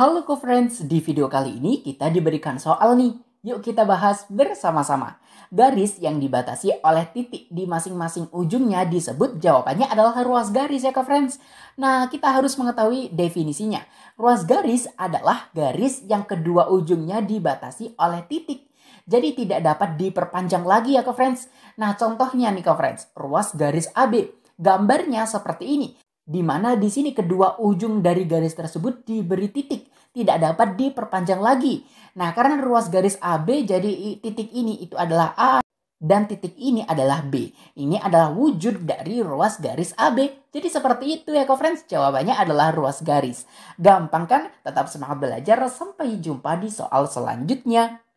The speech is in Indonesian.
Halo co-friends, di video kali ini kita diberikan soal nih. Yuk kita bahas bersama-sama. Garis yang dibatasi oleh titik di masing-masing ujungnya disebut jawabannya adalah ruas garis ya co-friends. Nah kita harus mengetahui definisinya. Ruas garis adalah garis yang kedua ujungnya dibatasi oleh titik. Jadi tidak dapat diperpanjang lagi ya co-friends. Nah contohnya nih co-friends, ruas garis AB. Gambarnya seperti ini, di mana di sini kedua ujung dari garis tersebut diberi titik tidak dapat diperpanjang lagi. Nah, karena ruas garis AB jadi titik ini itu adalah A dan titik ini adalah B. Ini adalah wujud dari ruas garis AB. Jadi seperti itu ya friends, jawabannya adalah ruas garis. Gampang kan? Tetap semangat belajar, sampai jumpa di soal selanjutnya.